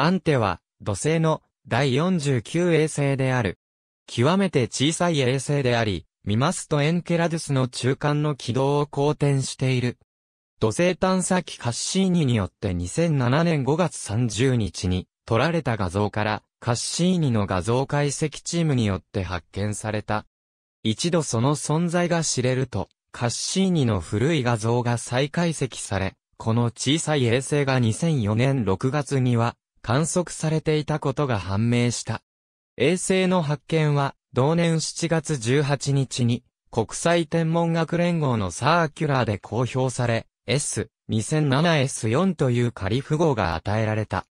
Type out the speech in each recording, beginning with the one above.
アンテは、土星の第49衛星である。極めて小さい衛星であり、ミマスとエンケラドゥスの中間の軌道を公転している。土星探査機カッシーニによって2007年5月30日に撮られた画像からカッシーニの画像解析チームによって発見された。一度その存在が知れると、カッシーニの古い画像が再解析され、この小さい衛星が2004年6月には観測されていたことが判明した。衛星の発見は、同年7月18日に、国際天文学連合のサーキュラーで公表され、S、2007S4 という仮符号が与えられた。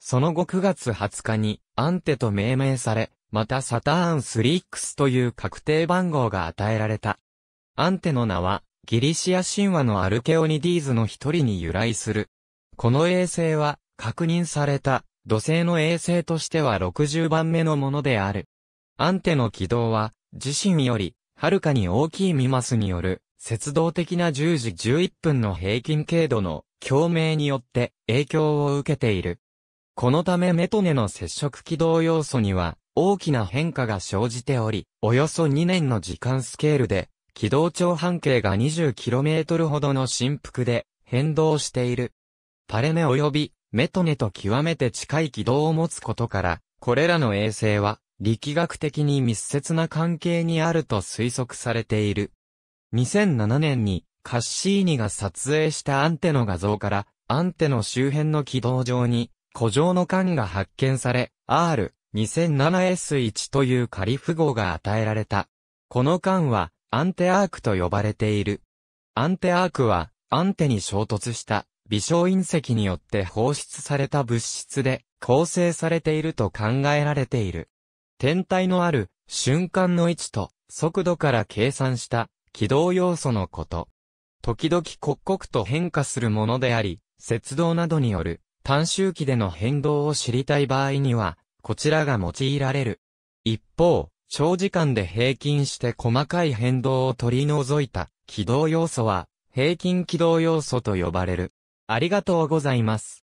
その後9月20日に、アンテと命名され、またサターン 3X という確定番号が与えられた。アンテの名は、ギリシア神話のアルケオニディーズの一人に由来する。この衛星は、確認された土星の衛星としては60番目のものである。アンテの軌道は自身よりはるかに大きいミマスによる節動的な10時11分の平均経度の共鳴によって影響を受けている。このためメトネの接触軌道要素には大きな変化が生じており、およそ2年の時間スケールで軌道長半径が 20km ほどの振幅で変動している。パレネ及びメトネと極めて近い軌道を持つことから、これらの衛星は、力学的に密接な関係にあると推測されている。2007年に、カッシーニが撮影したアンテの画像から、アンテの周辺の軌道上に、古城の艦が発見され、R2007S1 という仮符号が与えられた。この艦は、アンテアークと呼ばれている。アンテアークは、アンテに衝突した微小隕石によって放出された物質で構成されていると考えられている。天体のある瞬間の位置と速度から計算した軌道要素のこと。時々刻々と変化するものであり、雪道などによる短周期での変動を知りたい場合には、こちらが用いられる。一方、長時間で平均して細かい変動を取り除いた軌道要素は、平均軌道要素と呼ばれる。ありがとうございます。